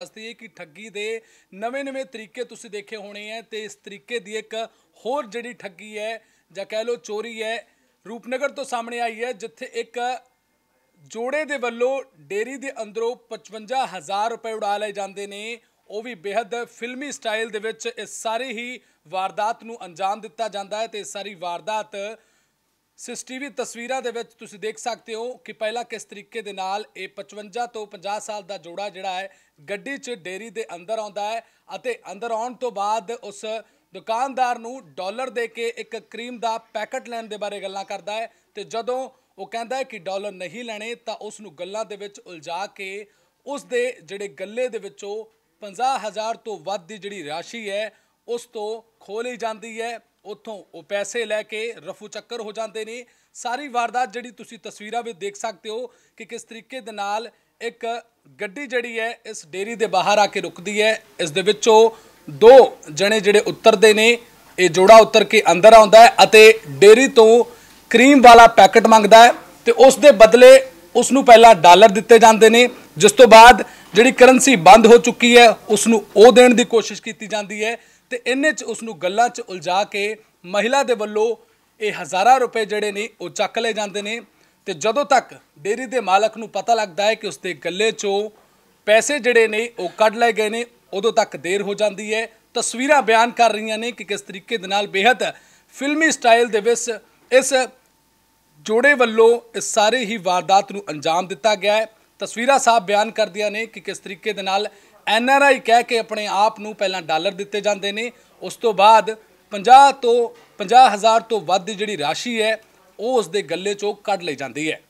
ਦੱਸਦੀ ਹੈ ਕਿ ਠੱਗੀ ਦੇ ਨਵੇਂ-ਨਵੇਂ ਤਰੀਕੇ ਤੁਸੀਂ ਦੇਖੇ ਹੋਣੇ ਆ ਤੇ ਇਸ ਤਰੀਕੇ ਦੀ ਇੱਕ ਹੋਰ ਜਿਹੜੀ ਠੱਗੀ ਹੈ ਜਾਂ ਕਹਿ ਲਓ ਚੋਰੀ ਹੈ ਰੂਪਨਗਰ ਤੋਂ ਸਾਹਮਣੇ ਆਈ ਹੈ ਜਿੱਥੇ ਇੱਕ ਜੋੜੇ ਦੇ ਵੱਲੋਂ ਡੇਰੀ ਦੇ ਅੰਦਰੋਂ 55000 ਰੁਪਏ ਉਡਾ ਲਏ ਜਾਂਦੇ ਨੇ ਉਹ ਵੀ ਬੇहद ਫਿਲਮੀ ਸਟਾਈਲ ਦੇ ਵਿੱਚ ਇਸ ਸਾਰੀ ਹੀ ਵਾਰਦਾਤ ਨੂੰ ਅੰਜਾਮ ਦਿੱਤਾ ਜਾਂਦਾ ਹੈ ਤੇ ਇਸ ਸਾਰੀ ਵਾਰਦਾਤ ਸੀਸੀਟੀਵੀ ਤਸਵੀਰਾਂ ਦੇ ਵਿੱਚ ਤੁਸੀਂ ਦੇਖ ਸਕਦੇ ਹੋ ਕਿ ਪਹਿਲਾਂ ਕਿਸ ਤਰੀਕੇ ਦੇ ਨਾਲ ਇਹ 55 ਤੋਂ 50 ਸਾਲ ਦਾ ਜੋੜਾ ਜਿਹੜਾ ਹੈ ਗੱਡੀ 'ਚ ਡੇਰੀ ਦੇ ਅੰਦਰ ਆਉਂਦਾ ਹੈ ਅਤੇ ਅੰਦਰ ਆਉਣ ਤੋਂ ਬਾਅਦ ਉਸ ਦੁਕਾਨਦਾਰ ਨੂੰ ਡਾਲਰ ਦੇ ਕੇ ਇੱਕ ਕਰੀਮ ਦਾ ਪੈਕਟ ਲੈਣ ਦੇ ਬਾਰੇ ਗੱਲਾਂ ਕਰਦਾ ਹੈ ਤੇ ਜਦੋਂ ਉਹ ਕਹਿੰਦਾ ਹੈ ਕਿ ਡਾਲਰ ਨਹੀਂ ਲੈਣੇ ਤਾਂ ਉਸ ਨੂੰ ਗੱਲਾਂ ਦੇ ਵਿੱਚ ਉਲਝਾ ਕੇ ਉਸ ਦੇ ਜਿਹੜੇ ਗੱਲੇ ਦੇ ਵਿੱਚੋਂ 50000 ਤੋਂ ਵੱਧ ਦੀ ਜਿਹੜੀ ਰਾਸ਼ੀ ਹੈ ਉਸ ਤੋਂ ਖੋਲੀ ਜਾਂਦੀ ਹੈ ਉੱਥੋਂ ਉਹ ਪੈਸੇ ਲੈ ਕੇ ਰਫੂ ਚੱਕਰ ਹੋ ਜਾਂਦੇ ਨੇ ਸਾਰੀ ਵਾਰਦਾਤ ਜਿਹੜੀ ਤੁਸੀਂ ਤਸਵੀਰਾਂ ਵਿੱਚ ਦੇਖ ਸਕਦੇ ਹੋ ਕਿ ਕਿਸ ਤਰੀਕੇ ਦੇ ਨਾਲ ਇੱਕ ਗੱਡੀ ਜਿਹੜੀ ਹੈ ਇਸ ਡੇਰੀ ਦੇ ਬਾਹਰ ਆ ਕੇ ਰੁਕਦੀ ਹੈ ਇਸ ਦੇ ਵਿੱਚੋਂ ਦੋ ਜਣੇ ਜਿਹੜੇ ਉਤਰਦੇ ਨੇ ਇਹ ਜੋੜਾ ਉਤਰ ਕੇ ਅੰਦਰ ਆਉਂਦਾ ਹੈ ਅਤੇ ਡੇਰੀ ਤੋਂ ਕਰੀਮ ਵਾਲਾ ਪੈਕਟ ਮੰਗਦਾ ਹੈ ਤੇ ਉਸ ਦੇ ਬਦਲੇ ਉਸ ਨੂੰ ਪਹਿਲਾਂ ਡਾਲਰ ਦਿੱਤੇ ਜਾਂਦੇ ਨੇ ਜਿਸ ਤੋਂ ਬਾਅਦ ਜਿਹੜੀ ਕਰੰਸੀ ਬੰਦ ਹੋ ਚੁੱਕੀ ਹੈ ਉਸ ਨੂੰ ਉਹ ਦੇਣ ਦੀ ਕੋਸ਼ਿਸ਼ ਕੀਤੀ ਜਾਂਦੀ ਹੈ ਤੇ ਇੰਨੇ 'ਚ ਉਸ ਨੂੰ ਗੱਲਾਂ 'ਚ ਉਲਝਾ ਕੇ ਮਹਿਲਾ ਦੇ ਵੱਲੋਂ ਇਹ ਹਜ਼ਾਰਾਂ ਰੁਪਏ ਜਿਹੜੇ ਨੇ ਉਹ ਚੱਕ ਲਏ ਜਾਂਦੇ ਨੇ ਤੇ ਜਦੋਂ ਤੱਕ ਡੇਰੀ ਦੇ ਮਾਲਕ ਨੂੰ ਪਤਾ ਲੱਗਦਾ ਹੈ ਕਿ ਉਸ ਦੇ ਗੱਲੇ 'ਚੋਂ ਪੈਸੇ ਜਿਹੜੇ ਨੇ ਉਹ ਕੱਢ ਲਏ ਗਏ ਨੇ ਉਦੋਂ ਤੱਕ ਦੇਰ ਹੋ ਜਾਂਦੀ ਹੈ ਤਸਵੀਰਾਂ ਬਿਆਨ ਕਰ ਰਹੀਆਂ ਨੇ ਕਿ ਕਿਸ ਤਰੀਕੇ ਦੇ ਨਾਲ ਬੇਹਤ ਫਿਲਮੀ ਸਟਾਈਲ ਦੇ ਵਿੱਚ ਇਸ ਜੋੜੇ ਵੱਲੋਂ ਇਸ ਸਾਰੇ ਹੀ ਵਾਰਦਾਤ ਨੂੰ ਅੰਜਾਮ ਦਿੱਤਾ ਗਿਆ ਹੈ ਤਸਵੀਰਾਂ ਸਾਫ ਬਿਆਨ ਕਰਦੀਆਂ ਨੇ ਕਿ ਕਿਸ ਤਰੀਕੇ ਦੇ ਨਾਲ ਐਨ ਆਰ ਆਈ ਕਹਿ ਕੇ ਆਪਣੇ ਆਪ ਨੂੰ ਪਹਿਲਾਂ ਡਾਲਰ ਦਿੱਤੇ ਜਾਂਦੇ ਨੇ ਉਸ ਤੋਂ ਬਾਅਦ 50 ਤੋਂ 50000 ਤੋਂ ਵੱਧ ਜਿਹੜੀ ਰਾਸ਼ੀ ਹੈ ਉਹ ਉਸ ਦੇ ਗੱਲੇ ਚੋਂ ਕੱਢ ਲਈ ਜਾਂਦੀ ਹੈ